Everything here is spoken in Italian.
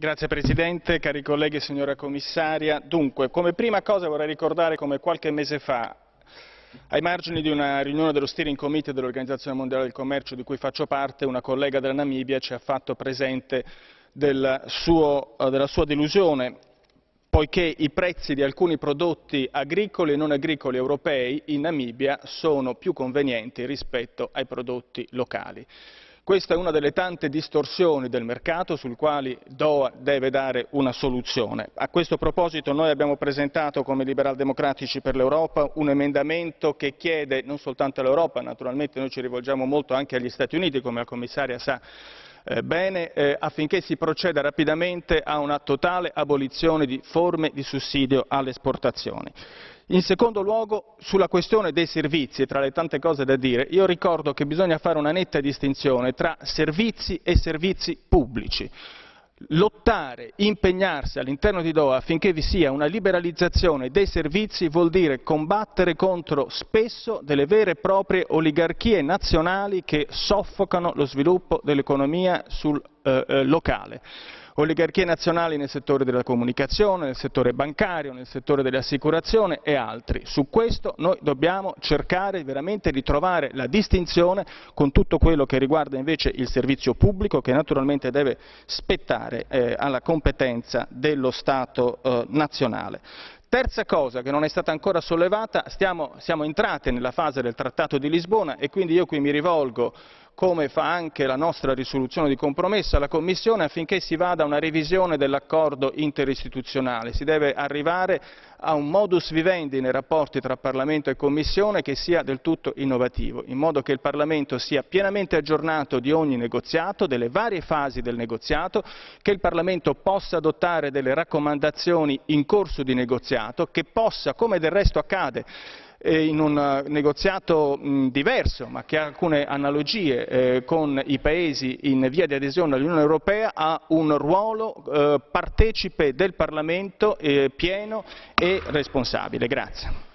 Signor Presidente, cari colleghi, signora Commissaria, dunque, come prima cosa vorrei ricordare come qualche mese fa, ai margini di una riunione dello Steering Committee dell'Organizzazione Mondiale del Commercio di cui faccio parte, una collega della Namibia ci ha fatto presente del suo, eh, della sua delusione poiché i prezzi di alcuni prodotti agricoli e non agricoli europei in Namibia sono più convenienti rispetto ai prodotti locali. Questa è una delle tante distorsioni del mercato sul quali Doha deve dare una soluzione. A questo proposito noi abbiamo presentato come liberal democratici per l'Europa un emendamento che chiede non soltanto all'Europa, naturalmente noi ci rivolgiamo molto anche agli Stati Uniti, come la commissaria sa eh, bene, eh, affinché si proceda rapidamente a una totale abolizione di forme di sussidio alle esportazioni. In secondo luogo, sulla questione dei servizi, tra le tante cose da dire, io ricordo che bisogna fare una netta distinzione tra servizi e servizi pubblici. Lottare, impegnarsi all'interno di Doha affinché vi sia una liberalizzazione dei servizi vuol dire combattere contro spesso delle vere e proprie oligarchie nazionali che soffocano lo sviluppo dell'economia sul, eh, eh locale oligarchie nazionali nel settore della comunicazione, nel settore bancario, nel settore dell'assicurazione e altri. Su questo noi dobbiamo cercare veramente di trovare la distinzione con tutto quello che riguarda invece il servizio pubblico che naturalmente deve spettare eh, alla competenza dello Stato eh, nazionale. Terza cosa che non è stata ancora sollevata, stiamo, siamo entrati nella fase del Trattato di Lisbona e quindi io qui mi rivolgo come fa anche la nostra risoluzione di compromesso alla Commissione, affinché si vada a una revisione dell'accordo interistituzionale. Si deve arrivare a un modus vivendi nei rapporti tra Parlamento e Commissione che sia del tutto innovativo, in modo che il Parlamento sia pienamente aggiornato di ogni negoziato, delle varie fasi del negoziato, che il Parlamento possa adottare delle raccomandazioni in corso di negoziato, che possa, come del resto accade eh, in un eh, negoziato mh, diverso, ma che ha alcune analogie eh, con i paesi in via di adesione all'Unione Europea, ha un ruolo eh, partecipe del Parlamento eh, pieno e responsabile. Grazie.